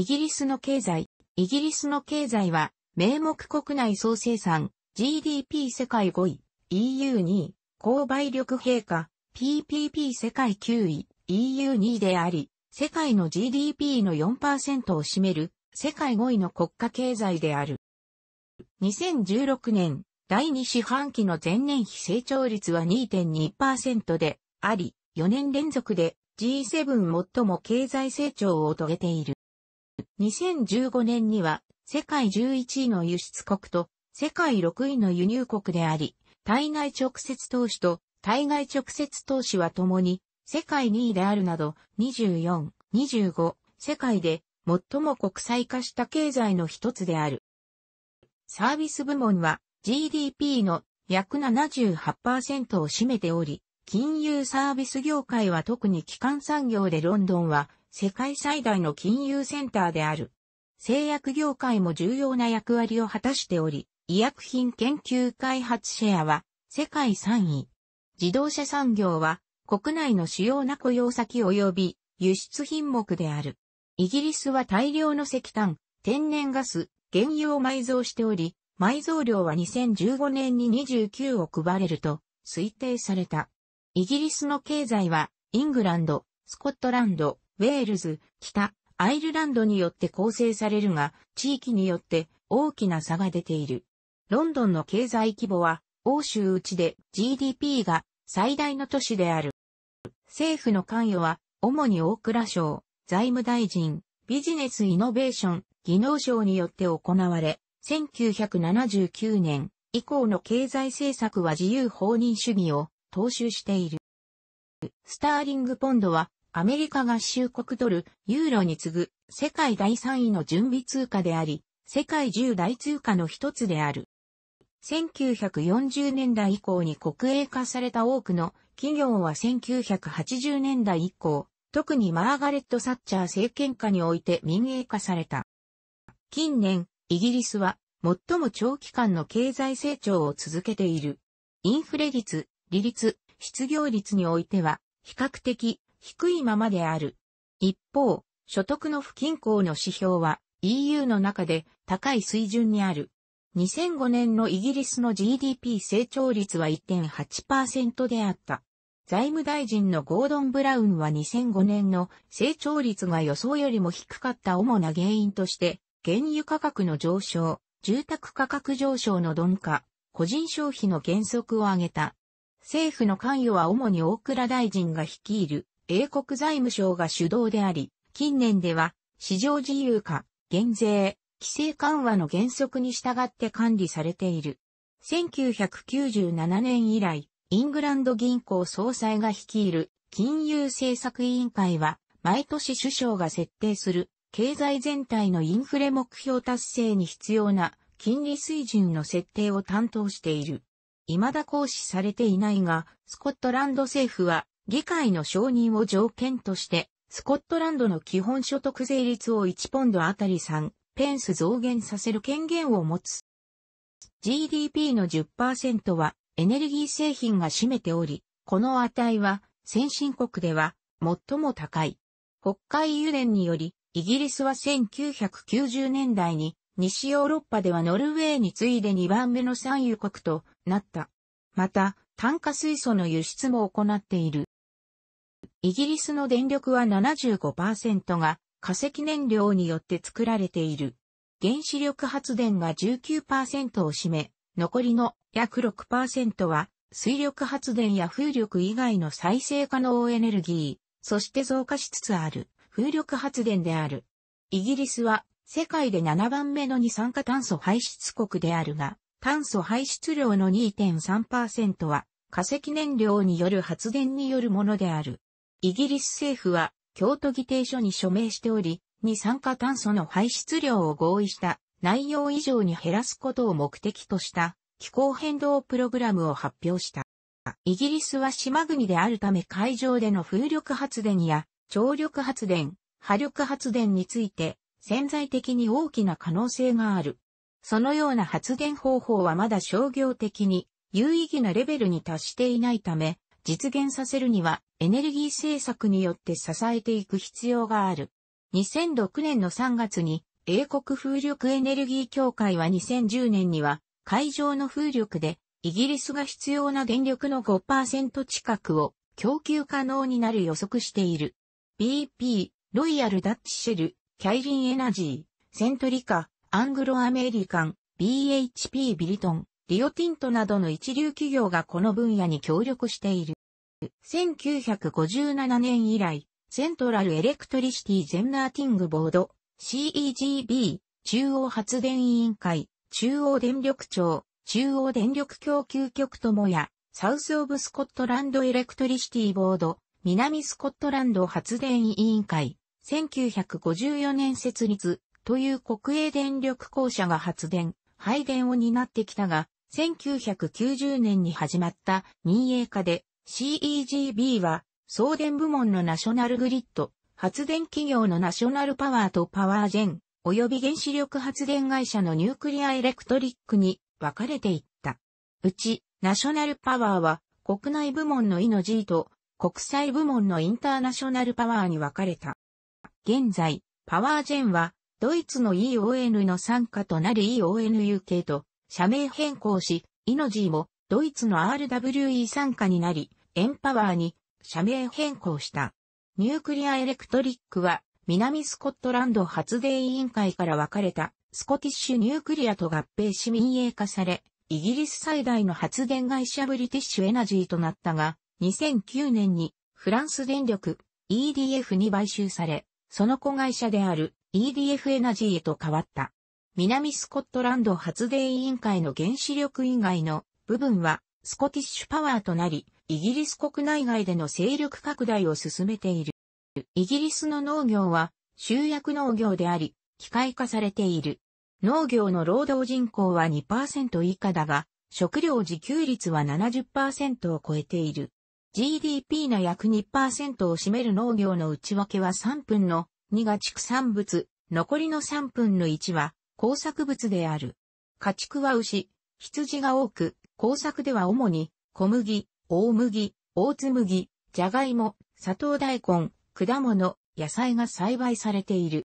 イギリスの経済。イギリスの経済は、名目国内総生産、GDP 世界5位、EU2 位、購買力陛下、PPP 世界9位、EU2 位であり、世界の GDP の4%を占める、世界5位の国家経済である。2016年、第2四半期の前年比成長率は2.2%であり、4年連続で G7 最も経済成長を遂げている。2015年には世界11位の輸出国と世界6位の輸入国であり、対外直接投資と対外直接投資は共に世界2位であるなど24、25世界で最も国際化した経済の一つである。サービス部門は GDP の約78%を占めており、金融サービス業界は特に基幹産業でロンドンは世界最大の金融センターである。製薬業界も重要な役割を果たしており、医薬品研究開発シェアは世界3位。自動車産業は国内の主要な雇用先及び輸出品目である。イギリスは大量の石炭、天然ガス、原油を埋蔵しており、埋蔵量は2015年に29億バレルと推定された。イギリスの経済はイングランド、スコットランド、ウェールズ、北、アイルランドによって構成されるが、地域によって大きな差が出ている。ロンドンの経済規模は、欧州内で GDP が最大の都市である。政府の関与は、主に大蔵省、財務大臣、ビジネスイノベーション、技能省によって行われ、1979年以降の経済政策は自由放任主義を踏襲している。スターリングポンドはアメリカ合衆国ドル、ユーロに次ぐ世界第3位の準備通貨であり、世界10大通貨の一つである。1940年代以降に国営化された多くの企業は1980年代以降、特にマーガレット・サッチャー政権下において民営化された。近年、イギリスは最も長期間の経済成長を続けている。インフレ率、利率、失業率においては、比較的低いままである。一方、所得の不均衡の指標は EU の中で高い水準にある。2005年のイギリスの GDP 成長率は1.8%であった。財務大臣のゴードン・ブラウンは2005年の成長率が予想よりも低かった主な原因として、原油価格の上昇、住宅価格上昇の鈍化、個人消費の減速を挙げた。政府の関与は主に大倉大臣が率いる英国財務省が主導であり、近年では、市場自由化、減税、規制緩和の原則に従って管理されている。1997年以来、イングランド銀行総裁が率いる金融政策委員会は、毎年首相が設定する経済全体のインフレ目標達成に必要な金利水準の設定を担当している。未だ行使されていないが、スコットランド政府は議会の承認を条件として、スコットランドの基本所得税率を1ポンドあたり3ペンス増減させる権限を持つ。GDP の10%はエネルギー製品が占めており、この値は先進国では最も高い。北海油田により、イギリスは1990年代に西ヨーロッパではノルウェーに次いで2番目の産油国となった。また、炭化水素の輸出も行っている。イギリスの電力は75%が化石燃料によって作られている。原子力発電が19%を占め、残りの約6%は水力発電や風力以外の再生可能エネルギー、そして増加しつつある風力発電である。イギリスは世界で7番目の二酸化炭素排出国であるが、炭素排出量の2.3%は化石燃料による発電によるものである。イギリス政府は京都議定書に署名しており、二酸化炭素の排出量を合意した内容以上に減らすことを目的とした気候変動プログラムを発表した。イギリスは島国であるため海上での風力発電や潮力発電、波力発電について潜在的に大きな可能性がある。そのような発電方法はまだ商業的に有意義なレベルに達していないため、実現させるにはエネルギー政策によって支えていく必要がある。2006年の3月に英国風力エネルギー協会は2010年には海上の風力でイギリスが必要な電力の5%近くを供給可能になる予測している。BP、ロイヤル・ダッチ・シェル、キャイリン・エナジー、セントリカ、アングロ・アメリカン、BHP・ ビリトン、リオティントなどの一流企業がこの分野に協力している。1957年以来、セントラルエレクトリシティゼンナーティングボード、CEGB、中央発電委員会、中央電力庁、中央電力供給局ともや、サウスオブスコットランドエレクトリシティボード、南スコットランド発電委員会、1954年設立、という国営電力公社が発電、配電を担ってきたが、1990年に始まった民営化で CEGB は、送電部門のナショナルグリッド、発電企業のナショナルパワーとパワージェン、及び原子力発電会社のニュークリアエレクトリックに分かれていった。うち、ナショナルパワーは、国内部門のイノジーと、国際部門のインターナショナルパワーに分かれた。現在、パワージェンは、ドイツの EON の参加となる EONUK と、社名変更し、イジーも、ドイツの RWE 参加になり、エンパワーに社名変更した。ニュークリアエレクトリックは南スコットランド発電委員会から分かれたスコティッシュニュークリアと合併し民営化され、イギリス最大の発電会社ブリティッシュエナジーとなったが、2009年にフランス電力 EDF に買収され、その子会社である EDF エナジーへと変わった。南スコットランド発電委員会の原子力以外の部分はスコティッシュパワーとなり、イギリス国内外での勢力拡大を進めている。イギリスの農業は集約農業であり、機械化されている。農業の労働人口は2%以下だが、食料自給率は70%を超えている。GDP の約2%を占める農業の内訳は3分の2が畜産物、残りの3分の1は工作物である。家畜は牛、羊が多く、工作では主に小麦、大麦、大麦、じゃがいも、砂糖大根、果物、野菜が栽培されている。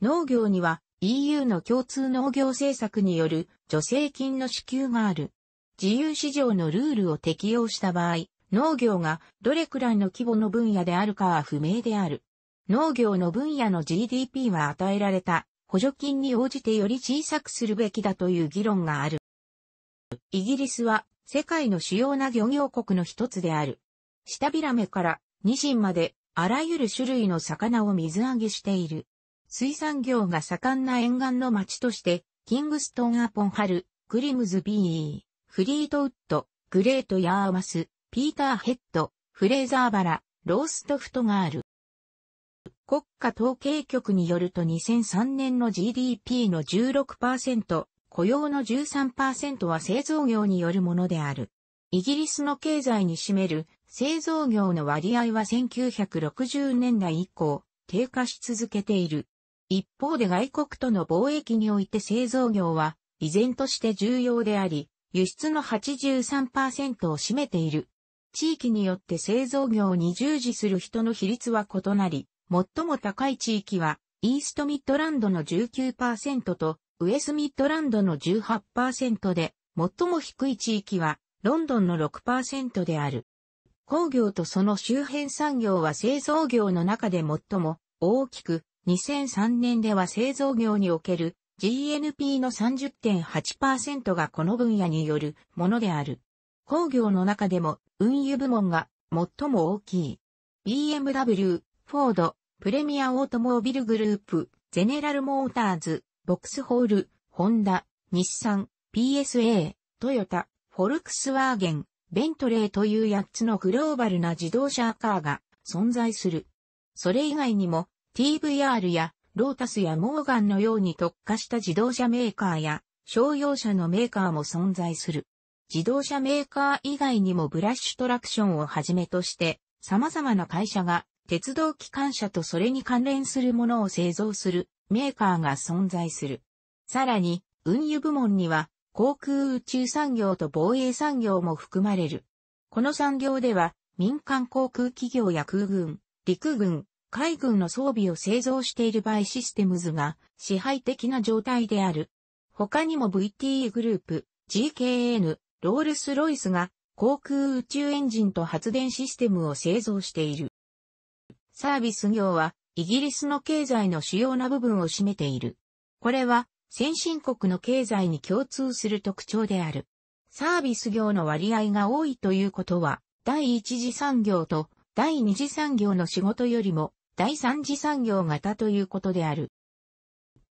農業には EU の共通農業政策による助成金の支給がある。自由市場のルールを適用した場合、農業がどれくらいの規模の分野であるかは不明である。農業の分野の GDP は与えられた補助金に応じてより小さくするべきだという議論がある。イギリスは世界の主要な漁業国の一つである。下ビラメからニシンまであらゆる種類の魚を水揚げしている。水産業が盛んな沿岸の町として、キングストン・アポン・ハル、クリムズ・ビー、フリートウッド、グレート・ヤーマス、ピーター・ヘッド、フレーザーバラ、ローストフトがある。国家統計局によると2003年の GDP の16%、雇用の13%は製造業によるものである。イギリスの経済に占める製造業の割合は1960年代以降、低下し続けている。一方で外国との貿易において製造業は依然として重要であり、輸出の83%を占めている。地域によって製造業に従事する人の比率は異なり、最も高い地域はイーストミッドランドの19%とウェスミッドランドの18%で、最も低い地域は、ロンドンの6%である。工業とその周辺産業は製造業の中で最も大きく、2003年では製造業における GNP の30.8%がこの分野によるものである。工業の中でも運輸部門が最も大きい。BMW、フォード、プレミアオートモービルグループ、ゼネラルモーターズ、ボックスホール、ホンダ、日産、PSA、トヨタ、フォルクスワーゲン、ベントレーという8つのグローバルな自動車カーが存在する。それ以外にも TVR やロータスやモーガンのように特化した自動車メーカーや商用車のメーカーも存在する。自動車メーカー以外にもブラッシュトラクションをはじめとして様々な会社が鉄道機関車とそれに関連するものを製造するメーカーが存在する。さらに、運輸部門には、航空宇宙産業と防衛産業も含まれる。この産業では、民間航空企業や空軍、陸軍、海軍の装備を製造しているバイシステムズが支配的な状態である。他にも VTE グループ、GKN、ロールスロイスが航空宇宙エンジンと発電システムを製造している。サービス業はイギリスの経済の主要な部分を占めている。これは、先進国の経済に共通する特徴である。サービス業の割合が多いということは、第一次産業と第二次産業の仕事よりも第三次産業型ということである。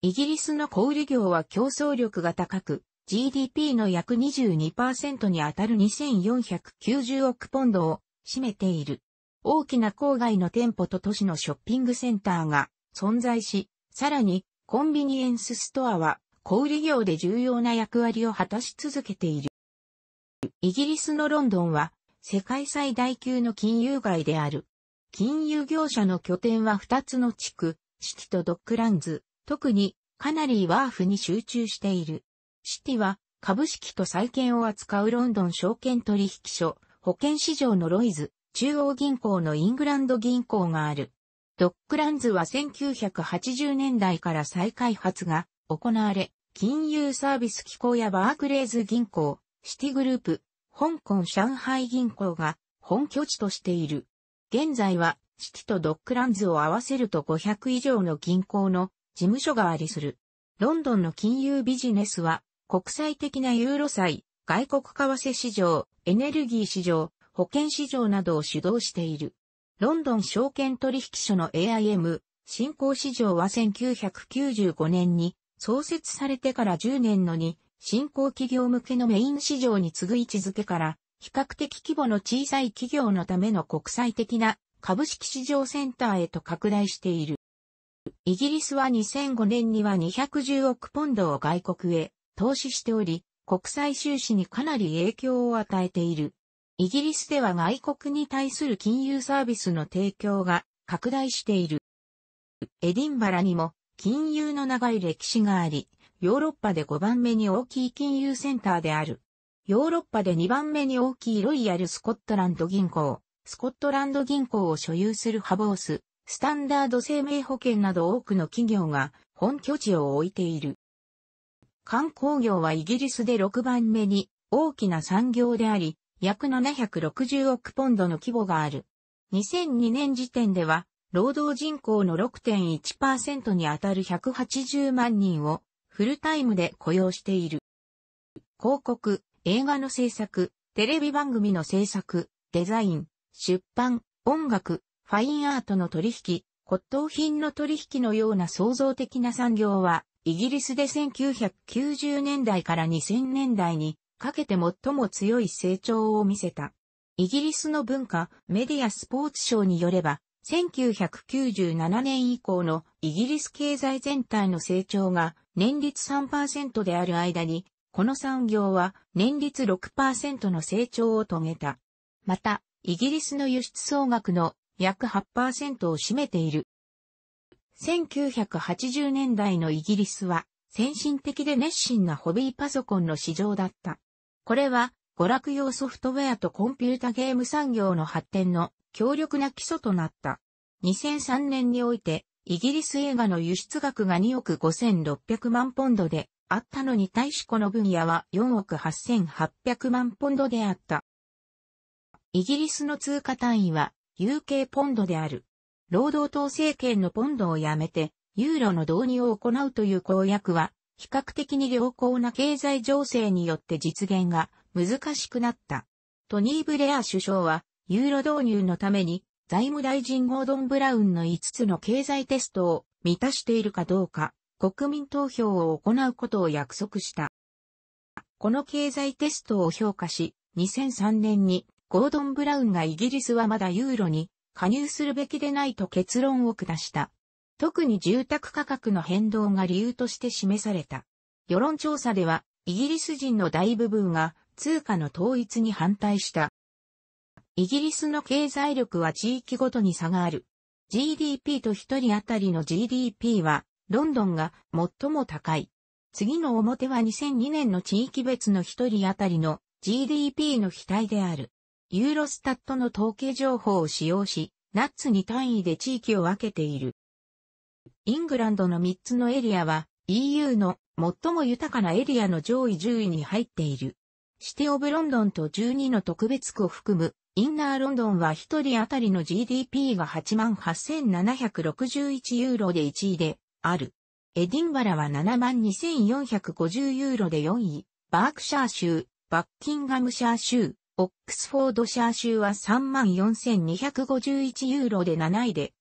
イギリスの小売業は競争力が高く、GDP の約22%に当たる2490億ポンドを占めている。大きな郊外の店舗と都市のショッピングセンターが存在し、さらにコンビニエンスストアは小売業で重要な役割を果たし続けている。イギリスのロンドンは世界最大級の金融街である。金融業者の拠点は2つの地区、シティとドックランズ、特にカナリーワーフに集中している。シティは株式と債券を扱うロンドン証券取引所、保険市場のロイズ、中央銀行のイングランド銀行がある。ドックランズは1980年代から再開発が行われ、金融サービス機構やバークレーズ銀行、シティグループ、香港上海銀行が本拠地としている。現在はシティとドックランズを合わせると500以上の銀行の事務所がありする。ロンドンの金融ビジネスは国際的なユーロ債、外国為替市場、エネルギー市場、保険市場などを主導している。ロンドン証券取引所の AIM、新興市場は1995年に創設されてから10年のに、新興企業向けのメイン市場に次ぐ位置づけから、比較的規模の小さい企業のための国際的な株式市場センターへと拡大している。イギリスは2005年には210億ポンドを外国へ投資しており、国際収支にかなり影響を与えている。イギリスでは外国に対する金融サービスの提供が拡大している。エディンバラにも金融の長い歴史があり、ヨーロッパで5番目に大きい金融センターである。ヨーロッパで2番目に大きいロイヤルスコットランド銀行、スコットランド銀行を所有するハボース、スタンダード生命保険など多くの企業が本拠地を置いている。観光業はイギリスで6番目に大きな産業であり、約760億ポンドの規模がある。2002年時点では、労働人口の6.1%にあたる180万人をフルタイムで雇用している。広告、映画の制作、テレビ番組の制作、デザイン、出版、音楽、ファインアートの取引、骨董品の取引のような創造的な産業は、イギリスで1990年代から2000年代にかけて最も強い成長を見せた。イギリスの文化、メディアスポーツ賞によれば、1997年以降のイギリス経済全体の成長が年率3%である間に、この産業は年率6%の成長を遂げた。また、イギリスの輸出総額の約8%を占めている。1980年代のイギリスは先進的で熱心なホビーパソコンの市場だった。これは、娯楽用ソフトウェアとコンピュータゲーム産業の発展の強力な基礎となった。2003年において、イギリス映画の輸出額が2億5600万ポンドであったのに対しこの分野は4億8800万ポンドであった。イギリスの通貨単位は UK ポンドである。労働党政権のポンドをやめて、ユーロの導入を行うという公約は、比較的に良好な経済情勢によって実現が難しくなった。トニー・ブレア首相は、ユーロ導入のために、財務大臣ゴードン・ブラウンの5つの経済テストを満たしているかどうか、国民投票を行うことを約束した。この経済テストを評価し、2003年にゴードン・ブラウンがイギリスはまだユーロに加入するべきでないと結論を下した。特に住宅価格の変動が理由として示された。世論調査では、イギリス人の大部分が通貨の統一に反対した。イギリスの経済力は地域ごとに差がある。GDP と一人当たりの GDP は、ロンドンが最も高い。次の表は2002年の地域別の一人当たりの GDP の非対である。ユーロスタットの統計情報を使用し、ナッツに単位で地域を分けている。イングランドの3つのエリアは EU の最も豊かなエリアの上位10位に入っている。シティオブロンドンと12の特別区を含むインナーロンドンは1人当たりの GDP が88,761ユーロで1位である。エディンバラは72,450ユーロで4位。バークシャー州、バッキンガムシャー州、オックスフォードシャー州は34,251ユーロで7位で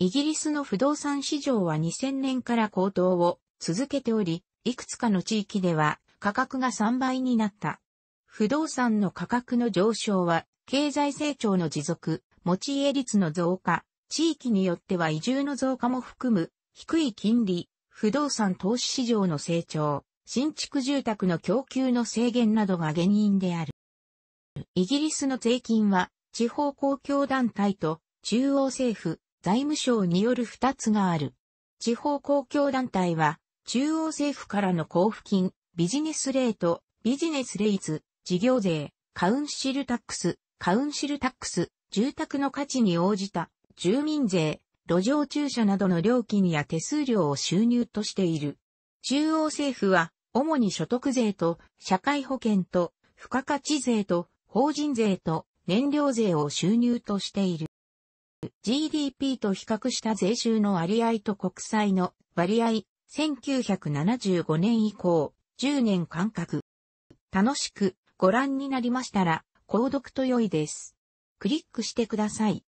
イギリスの不動産市場は2000年から高騰を続けており、いくつかの地域では価格が3倍になった。不動産の価格の上昇は、経済成長の持続、持ち家率の増加、地域によっては移住の増加も含む、低い金利、不動産投資市場の成長、新築住宅の供給の制限などが原因である。イギリスの税金は、地方公共団体と中央政府、財務省による二つがある。地方公共団体は、中央政府からの交付金、ビジネスレート、ビジネスレイズ、事業税、カウンシルタックス、カウンシルタックス、住宅の価値に応じた、住民税、路上駐車などの料金や手数料を収入としている。中央政府は、主に所得税と、社会保険と、付加価値税と、法人税と、燃料税を収入としている。GDP と比較した税収の割合と国債の割合、1975年以降、10年間隔。楽しくご覧になりましたら、購読と良いです。クリックしてください。